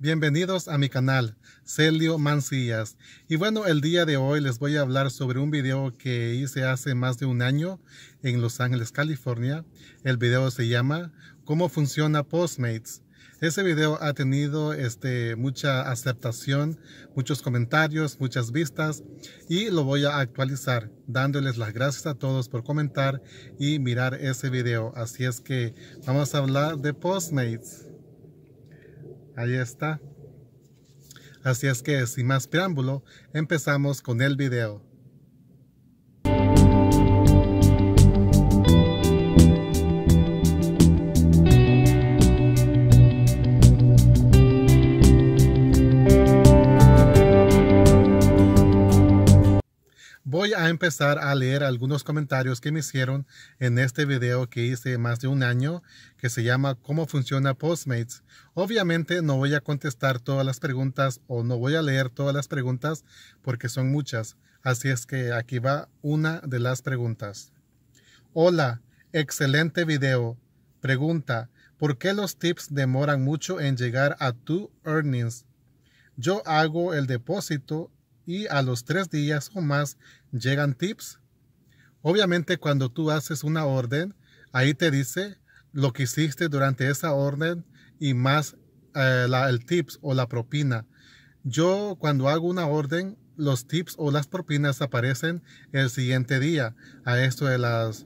Bienvenidos a mi canal, Celio Mancillas. Y bueno, el día de hoy les voy a hablar sobre un video que hice hace más de un año en Los Ángeles, California. El video se llama ¿Cómo funciona Postmates? Ese video ha tenido este, mucha aceptación, muchos comentarios, muchas vistas y lo voy a actualizar dándoles las gracias a todos por comentar y mirar ese video. Así es que vamos a hablar de Postmates. Ahí está. Así es que sin más preámbulo, empezamos con el video. empezar a leer algunos comentarios que me hicieron en este video que hice más de un año que se llama ¿Cómo funciona Postmates? Obviamente no voy a contestar todas las preguntas o no voy a leer todas las preguntas porque son muchas. Así es que aquí va una de las preguntas. Hola, excelente video. Pregunta, ¿por qué los tips demoran mucho en llegar a tu earnings? Yo hago el depósito y a los tres días o más llegan tips. Obviamente cuando tú haces una orden, ahí te dice lo que hiciste durante esa orden y más eh, el tips o la propina. Yo cuando hago una orden, los tips o las propinas aparecen el siguiente día, a esto de las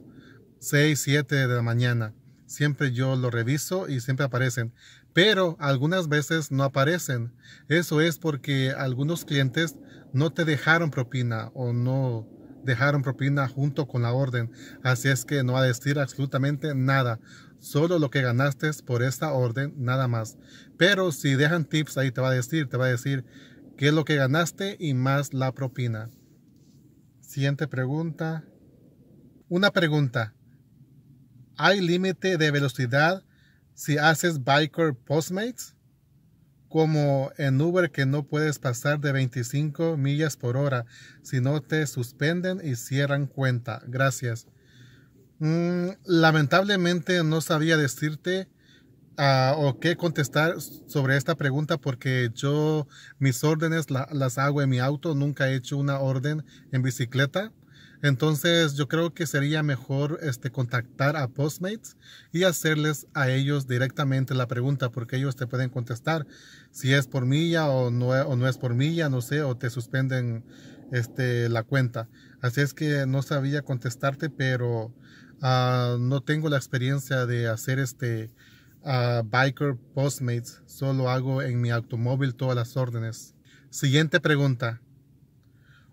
6, 7 de la mañana. Siempre yo lo reviso y siempre aparecen, pero algunas veces no aparecen. Eso es porque algunos clientes no te dejaron propina o no dejaron propina junto con la orden. Así es que no va a decir absolutamente nada. Solo lo que ganaste por esta orden, nada más. Pero si dejan tips, ahí te va a decir, te va a decir qué es lo que ganaste y más la propina. Siguiente pregunta. Una pregunta. ¿Hay límite de velocidad si haces biker postmates? como en Uber que no puedes pasar de 25 millas por hora, si no te suspenden y cierran cuenta. Gracias. Mm, lamentablemente no sabía decirte ah, o qué contestar sobre esta pregunta porque yo mis órdenes las hago en mi auto, nunca he hecho una orden en bicicleta. Entonces yo creo que sería mejor este, contactar a Postmates y hacerles a ellos directamente la pregunta porque ellos te pueden contestar si es por milla o no, o no es por milla, no sé, o te suspenden este, la cuenta. Así es que no sabía contestarte, pero ah, no tengo la experiencia de hacer este ah, Biker Postmates. Solo hago en mi automóvil todas las órdenes. Siguiente pregunta.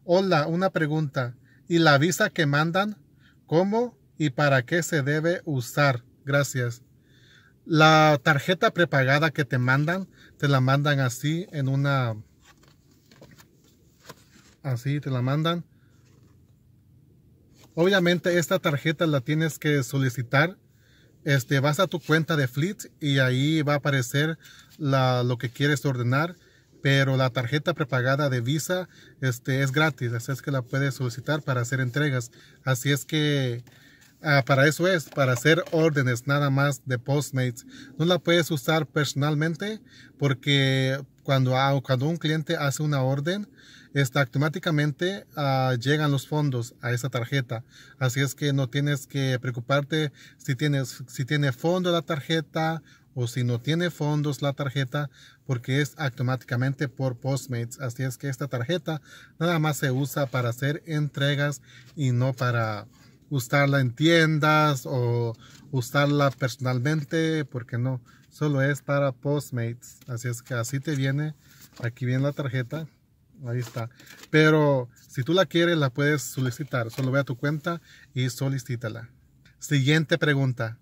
Hola, una pregunta y la visa que mandan, cómo y para qué se debe usar. Gracias. La tarjeta prepagada que te mandan, te la mandan así en una... Así te la mandan. Obviamente esta tarjeta la tienes que solicitar. Este, vas a tu cuenta de Fleet y ahí va a aparecer la, lo que quieres ordenar pero la tarjeta prepagada de Visa este, es gratis, así es que la puedes solicitar para hacer entregas. Así es que ah, para eso es, para hacer órdenes nada más de Postmates. No la puedes usar personalmente porque cuando, ah, un cliente hace una orden, está, automáticamente ah, llegan los fondos a esa tarjeta. Así es que no tienes que preocuparte si tienes si tiene fondo la tarjeta o si no tiene fondos la tarjeta porque es automáticamente por Postmates. Así es que esta tarjeta nada más se usa para hacer entregas y no para usarla en tiendas o usarla personalmente porque no, solo es para Postmates. Así es que así te viene, aquí viene la tarjeta. Ahí está. Pero si tú la quieres, la puedes solicitar. Solo ve a tu cuenta y solicítala. Siguiente pregunta.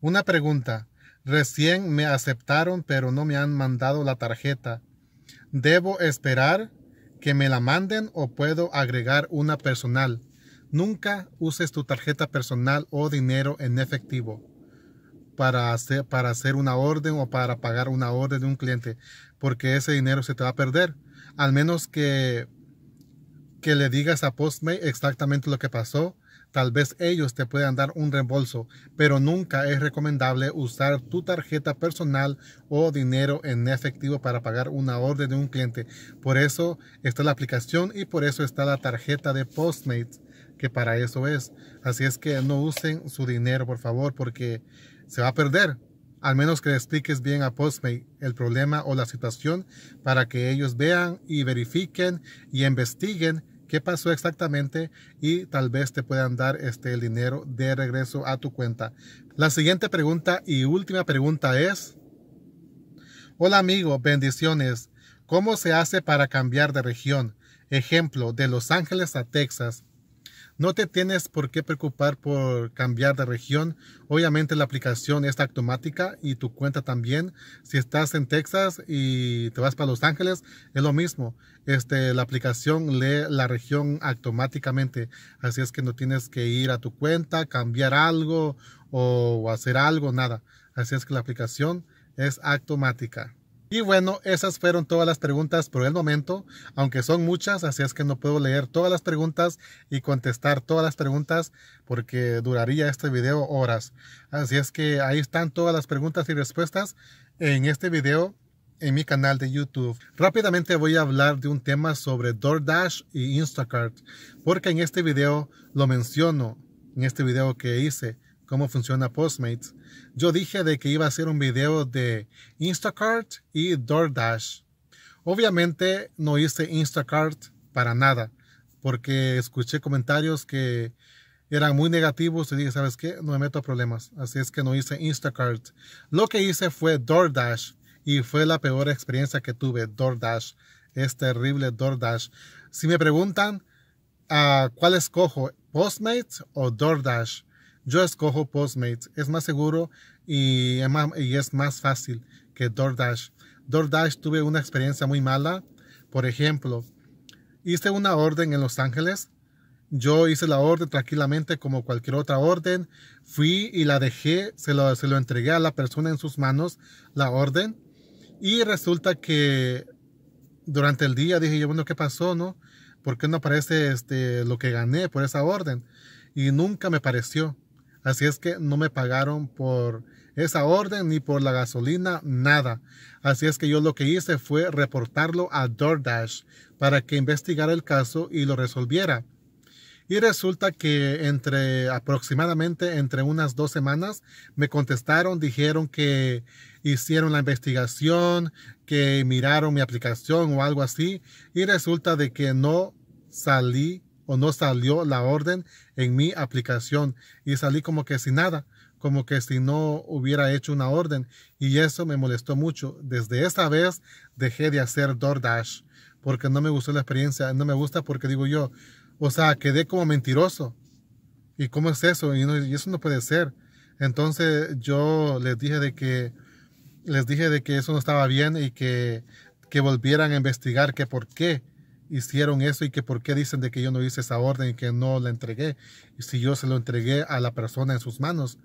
Una pregunta. Recién me aceptaron pero no me han mandado la tarjeta. ¿Debo esperar que me la manden o puedo agregar una personal? Nunca uses tu tarjeta personal o dinero en efectivo para hacer, para hacer una orden o para pagar una orden de un cliente porque ese dinero se te va a perder. Al menos que que le digas a Postmate exactamente lo que pasó. Tal vez ellos te puedan dar un reembolso, pero nunca es recomendable usar tu tarjeta personal o dinero en efectivo para pagar una orden de un cliente. Por eso está la aplicación y por eso está la tarjeta de Postmates, que para eso es. Así es que no usen su dinero, por favor, porque se va a perder. Al menos que le expliques bien a Postmate el problema o la situación para que ellos vean y verifiquen y investiguen qué pasó exactamente y tal vez te puedan dar este, el dinero de regreso a tu cuenta. La siguiente pregunta y última pregunta es, hola amigo, bendiciones, ¿cómo se hace para cambiar de región? Ejemplo, de Los Ángeles a Texas. No te tienes por qué preocupar por cambiar de región. Obviamente la aplicación está automática y tu cuenta también. Si estás en Texas y te vas para Los Ángeles, es lo mismo. Este, la aplicación lee la región automáticamente. Así es que no tienes que ir a tu cuenta, cambiar algo o hacer algo, nada. Así es que la aplicación es automática. Y bueno, esas fueron todas las preguntas por el momento, aunque son muchas, así es que no puedo leer todas las preguntas y contestar todas las preguntas porque duraría este video horas. Así es que ahí están todas las preguntas y respuestas en este video en mi canal de YouTube. Rápidamente voy a hablar de un tema sobre DoorDash y Instacart, porque en este video lo menciono, en este video que hice cómo funciona Postmates, yo dije de que iba a hacer un video de Instacart y DoorDash. Obviamente no hice Instacart para nada, porque escuché comentarios que eran muy negativos y dije, ¿sabes qué? No me meto a problemas. Así es que no hice Instacart. Lo que hice fue DoorDash y fue la peor experiencia que tuve, DoorDash. Es terrible DoorDash. Si me preguntan, ¿a ah, ¿cuál escojo? ¿Postmates o DoorDash? Yo escojo Postmates, es más seguro y es más, fácil que DoorDash. DoorDash tuve una experiencia muy mala. Por ejemplo, hice una orden en Los Ángeles. Yo hice la orden tranquilamente como cualquier otra orden. Fui y la dejé, se lo, se lo entregué a la persona en sus manos, la orden. Y resulta que durante el día dije yo, bueno, ¿qué pasó, no? ¿Por qué no aparece este, lo que gané por esa orden? Y nunca me pareció. Así es que no me pagaron por esa orden ni por la gasolina, nada. Así es que yo lo que hice fue reportarlo a DoorDash para que investigara el caso y lo resolviera. Y resulta que entre aproximadamente entre unas dos semanas me contestaron, dijeron que hicieron la investigación, que miraron mi aplicación o algo así. Y resulta de que no salí o no salió la orden en mi aplicación y salí como que sin nada, como que si no hubiera hecho una orden y eso me molestó mucho. Desde esa vez dejé de hacer DoorDash porque no me gustó la experiencia, no me gusta porque digo yo, o sea, quedé como mentiroso. ¿Y cómo es eso? Y, eso no puede ser. Entonces yo les dije de que les dije de que eso no estaba bien y que, que volvieran a investigar que por qué hicieron eso y que por qué dicen de que yo no hice esa orden y que no la entregué, si yo se lo entregué a la persona en sus manos.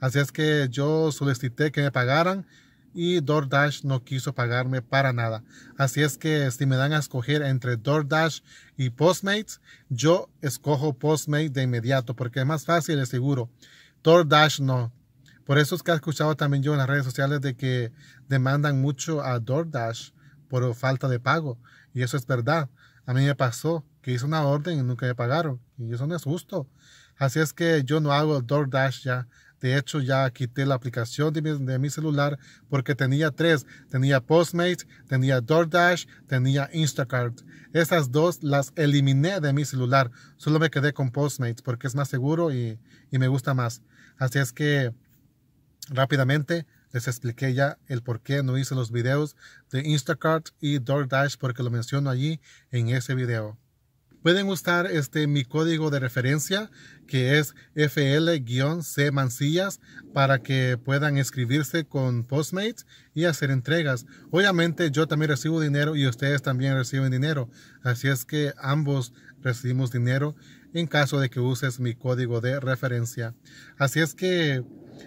Así es que yo solicité que me pagaran y DoorDash no quiso pagarme para nada. Así es que si me dan a escoger entre DoorDash y Postmates, yo escojo Postmates de inmediato porque es más fácil y seguro. DoorDash no. Por eso es que he escuchado también yo en las redes sociales de que demandan mucho a DoorDash por falta de pago. Y eso es verdad mí me pasó que hice una orden y nunca me pagaron. Y eso no es justo. Así es que yo no hago DoorDash ya. De hecho, ya quité la aplicación de mi, celular porque tenía tres. Tenía Postmates, tenía DoorDash, tenía Instacart. Esas dos las eliminé de mi celular. Solo me quedé con Postmates porque es más seguro y, y me gusta más. Así es que rápidamente les expliqué ya el por qué no hice los videos de Instacart y DoorDash porque lo menciono allí en ese video. Pueden usar este mi código de referencia que es FL-C Mancillas para que puedan escribirse con Postmates y hacer entregas. Obviamente yo también recibo dinero y ustedes también reciben dinero. Así es que ambos recibimos dinero en caso de que uses mi código de referencia. Así es que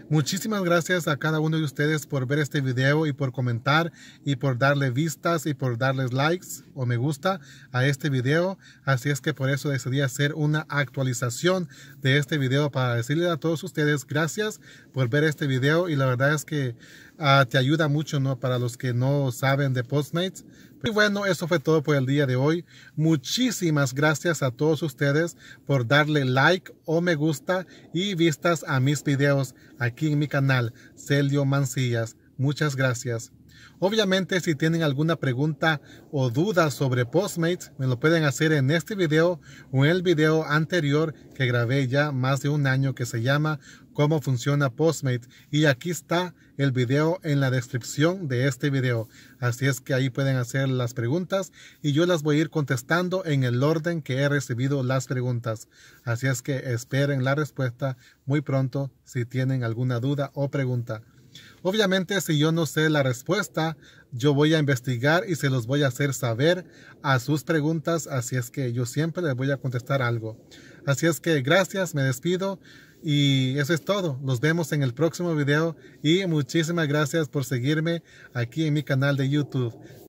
Muchísimas gracias a cada uno de ustedes por ver este video y por comentar y por darle vistas y por darles likes o me gusta a este video. Así es que por eso decidí hacer una actualización de este video para decirle a todos ustedes gracias por ver este video y la verdad es que Ah, te ayuda mucho, ¿no? Para los que no saben de Postmates. Y bueno, eso fue todo por el día de hoy. Muchísimas gracias a todos ustedes por darle like o me gusta y vistas a mis videos aquí en mi canal, Celio Mancillas. Muchas gracias. Obviamente si tienen alguna pregunta o duda sobre Postmates, me lo pueden hacer en este video o en el video anterior que grabé ya más de un año que se llama cómo funciona Postmates y aquí está el video en la descripción de este video. Así es que ahí pueden hacer las preguntas y yo las voy a ir contestando en el orden que he recibido las preguntas. Así es que esperen la respuesta muy pronto si tienen alguna duda o pregunta. Obviamente, si yo no sé la respuesta, yo voy a investigar y se los voy a hacer saber a sus preguntas, así es que yo siempre les voy a contestar algo. Así es que gracias, me despido y eso es todo. Nos vemos en el próximo video y muchísimas gracias por seguirme aquí en mi canal de YouTube.